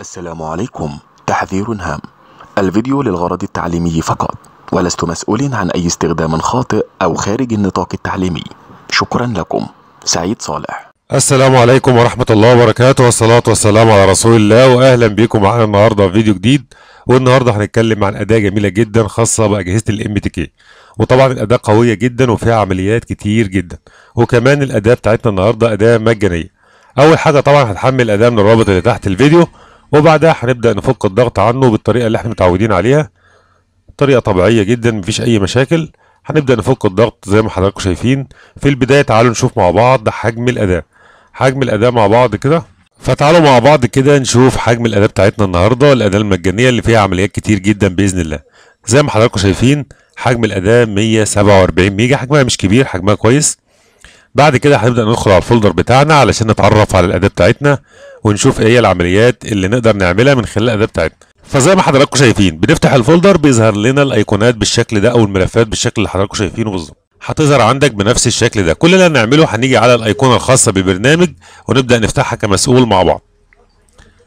السلام عليكم تحذير هام الفيديو للغرض التعليمي فقط ولست مسؤول عن أي استخدام خاطئ أو خارج النطاق التعليمي شكرا لكم سعيد صالح السلام عليكم ورحمة الله وبركاته والصلاة والسلام على رسول الله وأهلا بكم معانا النهاردة في فيديو جديد والنهاردة هنتكلم عن أداة جميلة جدا خاصة بأجهزة الام تي كي وطبعا الأداة قوية جدا وفيها عمليات كتير جدا وكمان الأداة بتاعتنا النهاردة أداة مجانية أول حاجة طبعا هتحمل الأداة من الرابط اللي تحت الفيديو وبعدها هنبدأ نفك الضغط عنه بالطريقة اللي احنا متعودين عليها طريقة طبيعية جدا مفيش أي مشاكل هنبدأ نفك الضغط زي ما حضراتكم شايفين في البداية تعالوا نشوف مع بعض حجم الأداة حجم الأداة مع بعض كده فتعالوا مع بعض كده نشوف حجم الأداة بتاعتنا النهاردة الأداة المجانية اللي فيها عمليات كتير جدا بإذن الله زي ما حضراتكم شايفين حجم الأداة 147 ميجا حجمها مش كبير حجمها كويس بعد كده هنبدأ ندخل على الفولدر بتاعنا علشان نتعرف على الأداة بتاعتنا ونشوف ايه هي العمليات اللي نقدر نعملها من خلال الأداة بتاعتنا فزي ما حضراتكم شايفين بنفتح الفولدر بيظهر لنا الايقونات بالشكل ده او الملفات بالشكل اللي حضراتكم شايفينه بالظبط هتظهر عندك بنفس الشكل ده كل اللي هنعمله هنيجي على الايقونه الخاصه بالبرنامج ونبدا نفتحها كمسؤول مع بعض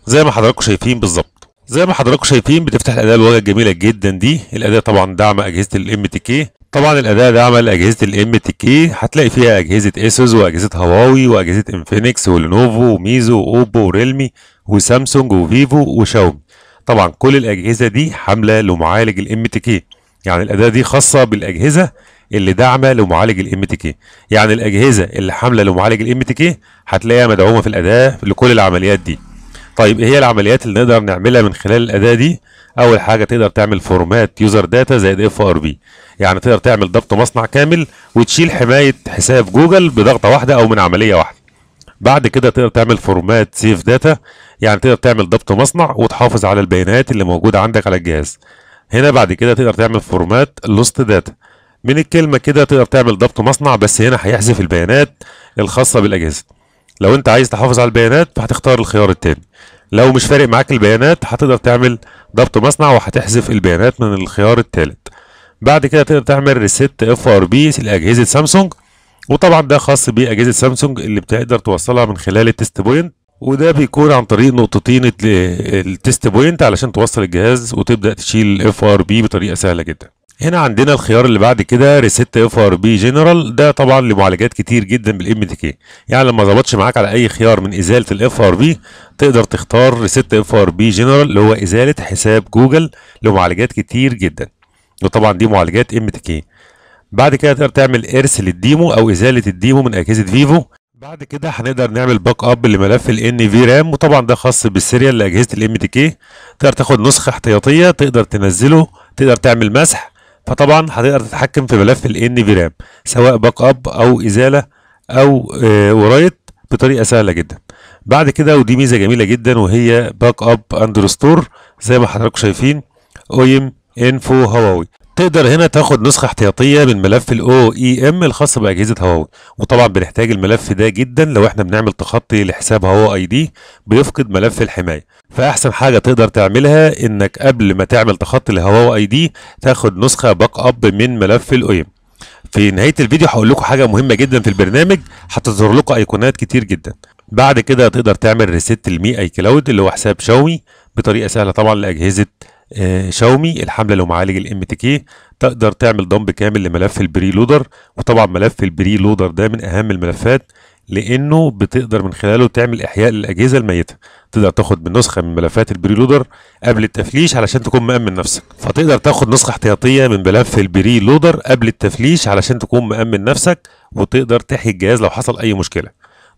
زي ما حضراتكم شايفين بالظبط زي ما حضراتكم شايفين بتفتح الاداه الواجهه الجميله جدا دي الاداه طبعا دعم اجهزه الام تي كي طبعا الاداء ده عمل اجهزه الام تي كي هتلاقي فيها اجهزه اسوس واجهزه هواوي واجهزه انفينكس ولينوفو وميزو واوبو وريلمي وسامسونج وفيفو وشاومي طبعا كل الاجهزه دي حامله لمعالج الام تي كي يعني الاداه دي خاصه بالاجهزه اللي داعمه لمعالج الام تي كي يعني الاجهزه اللي حامله لمعالج الام تي كي هتلاقيها مدعومه في الاداه لكل العمليات دي طيب ايه هي العمليات اللي نقدر نعملها من خلال الاداه دي اول حاجه تقدر تعمل فورمات يوزر داتا زي الاف ار بي يعني تقدر تعمل ضبط مصنع كامل وتشيل حمايه حساب جوجل بضغطه واحده او من عمليه واحده بعد كده تقدر تعمل فورمات سيف داتا يعني تقدر تعمل ضبط مصنع وتحافظ على البيانات اللي موجوده عندك على الجهاز هنا بعد كده تقدر تعمل فورمات لوست داتا من الكلمه كده تقدر تعمل ضبط مصنع بس هنا هيحذف البيانات الخاصه بالاجهزه لو انت عايز تحافظ على البيانات فهتختار الخيار الثاني لو مش فارق معاك البيانات هتقدر تعمل ضبط مصنع وهتحذف البيانات من الخيار الثالث بعد كده تقدر تعمل ريسيت اف ار بي لاجهزه سامسونج وطبعا ده خاص باجهزه سامسونج اللي بتقدر توصلها من خلال التست بوينت وده بيكون عن طريق نقطتين التست بوينت علشان توصل الجهاز وتبدا تشيل الاف ار بي بطريقه سهله جدا هنا عندنا الخيار اللي بعد كده ريست اف ار بي جنرال ده طبعا لمعالجات كتير جدا بالام دي كي يعني لما ظبطش معاك على اي خيار من ازاله الاف ار بي تقدر تختار ريست اف ار بي جنرال اللي هو ازاله حساب جوجل لمعالجات كتير جدا وطبعا دي معالجات ام دي كي بعد كده تقدر تعمل ارسل الديمو او ازاله الديمو من اجهزه فيفو بعد كده هنقدر نعمل باك اب لملف ال ان في رام وطبعا ده خاص بالسيريال لاجهزه الام دي كي تقدر تاخد نسخه احتياطيه تقدر تنزله تقدر تعمل مسح فطبعا هتقدر تتحكم في ملف ال ان في رام سواء باك اب او ازاله او آه، ورايت بطريقه سهله جدا بعد كده ودي ميزه جميله جدا وهي باك اب اند ريستور زي ما حضراتكم شايفين اويم انفو هواوي تقدر هنا تاخد نسخة احتياطية من ملف الاو اي ام e الخاص بأجهزة هواوي وطبعا بنحتاج الملف ده جدا لو احنا بنعمل تخطي لحساب هواوي اي دي بيفقد ملف الحماية فاحسن حاجه تقدر تعملها انك قبل ما تعمل تخطي لهواوي اي دي تاخد نسخه باك اب من ملف الاويم في نهايه الفيديو هقول لكم حاجه مهمه جدا في البرنامج هتظهر لكم ايقونات كتير جدا بعد كده تقدر تعمل ريست لمي اي كلاود اللي هو حساب شاومي بطريقه سهله طبعا لاجهزه آه، شاومي الحمله اللي معالج الام تي كي تقدر تعمل ضم كامل لملف البري لودر وطبعا ملف البري لودر ده من اهم الملفات لانه بتقدر من خلاله تعمل احياء للاجهزه الميته تقدر تاخد من نسخه من ملفات البريلودر قبل التفليش علشان تكون مامن نفسك فتقدر تاخد نسخه احتياطيه من ملف البريلودر قبل التفليش علشان تكون مامن نفسك وتقدر تحيي الجهاز لو حصل اي مشكله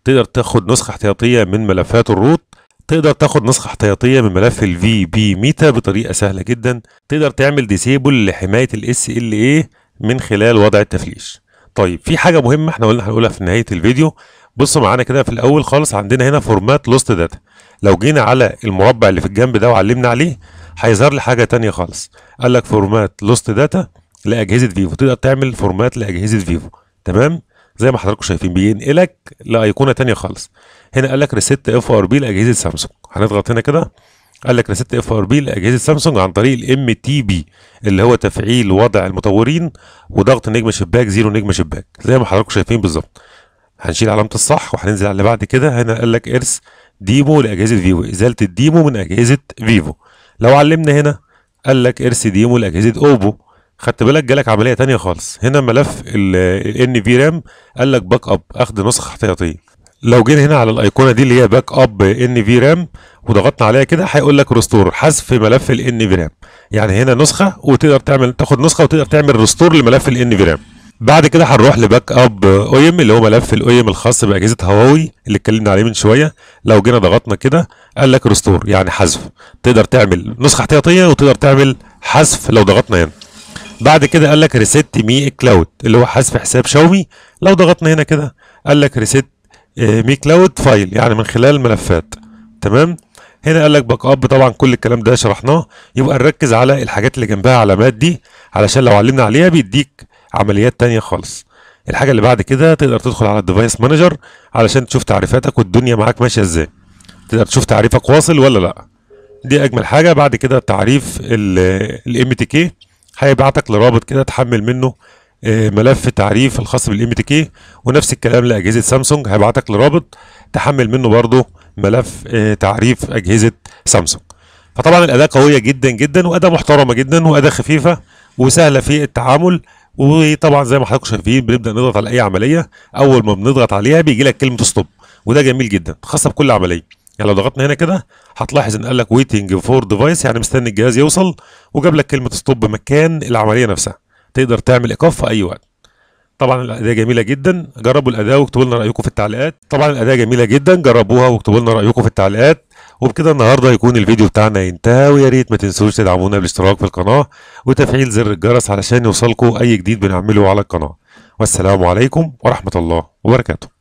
تقدر تاخد نسخه احتياطيه من ملفات الروت تقدر تاخد نسخة احتياطية من ملف الفي بي ميتا بطريقة سهلة جدا تقدر تعمل ديسيبل لحماية الاس ال ايه من خلال وضع التفليش طيب في حاجة مهمة احنا قلنا هنقولها في نهاية الفيديو بصوا معانا كده في الاول خالص عندنا هنا فورمات لوست داتا لو جينا على المربع اللي في الجنب ده وعلمنا عليه هيظهر لي حاجه ثانيه خالص قال لك فورمات لوست داتا لاجهزه فيفو تقدر تعمل فورمات لاجهزه فيفو تمام زي ما حضراتكم شايفين بينقلك لايقونه ثانيه خالص هنا قال لك ريست اف ار بي لاجهزه سامسونج هنضغط هنا كده قال لك ريست اف ار بي لاجهزه سامسونج عن طريق الام تي بي اللي هو تفعيل وضع المطورين وضغط نجم شباك زيرو نجم شباك زي ما حضراتكم شايفين بالظبط هنشيل علامه الصح وهننزل على اللي بعد كده هنا قال لك ارث ديمو لاجهزه فيفو ازاله الديمو من اجهزه فيفو لو علمنا هنا قال لك ارث ديمو لاجهزه اوبو خدت بالك جالك عمليه تانية خالص هنا ملف الان في رام قال لك باك اب اخد نسخ احتياطيه لو جينا هنا على الايقونه دي اللي هي باك اب ان في رام وضغطنا عليها كده هيقول لك ريستور حذف ملف الان في رام يعني هنا نسخه وتقدر تعمل تاخد نسخه وتقدر تعمل ريستور لملف الان في رام بعد كده هنروح لباك اب اويم اللي هو ملف الاويم الخاص باجهزه هواوي اللي اتكلمنا عليه من شويه لو جينا ضغطنا كده قال لك ريستور يعني حذف تقدر تعمل نسخه احتياطيه وتقدر تعمل حذف لو ضغطنا هنا بعد كده قال لك ريست مي كلاود اللي هو حذف حساب شاومي لو ضغطنا هنا كده قال لك ريست مي كلاود فايل يعني من خلال الملفات تمام هنا قال لك باك اب طبعا كل الكلام ده شرحناه يبقى نركز على الحاجات اللي جنبها علامات دي علشان لو علمنا عليها بيديك عمليات تانية خالص الحاجة اللي بعد كده تقدر تدخل على الديفايس مانجر علشان تشوف تعريفاتك والدنيا معاك ماشية ازاي تقدر تشوف تعريفك واصل ولا لا دي اجمل حاجة بعد كده تعريف الام تي كي هيبعتك لرابط كده تحمل منه آه، ملف تعريف الخاص بالام تي كي ونفس الكلام لاجهزه سامسونج هيبعتك لرابط تحمل منه برضه ملف آه، تعريف اجهزه سامسونج فطبعا الاداه قويه جدا جدا واداه محترمه جدا واداه خفيفه وسهله في التعامل وطبعا زي ما حضراتكم شايفين بنبدا نضغط على اي عمليه اول ما بنضغط عليها بيجي لك كلمه ستوب وده جميل جدا خاصه بكل عمليه يعني لو ضغطنا هنا كده هتلاحظ ان قال لك ويتنج فور ديفايس يعني مستني الجهاز يوصل وجاب لك كلمه ستوب مكان العمليه نفسها تقدر تعمل ايقاف في اي وقت طبعا الاداه جميله جدا جربوا الاداه واكتبوا لنا رايكم في التعليقات طبعا الاداه جميله جدا جربوها واكتبوا لنا رايكم في التعليقات وبكده النهارده يكون الفيديو بتاعنا انتهى ويا ريت ما تنسوش تدعمونا بالاشتراك في القناه وتفعيل زر الجرس علشان يوصلكم اي جديد بنعمله على القناه والسلام عليكم ورحمه الله وبركاته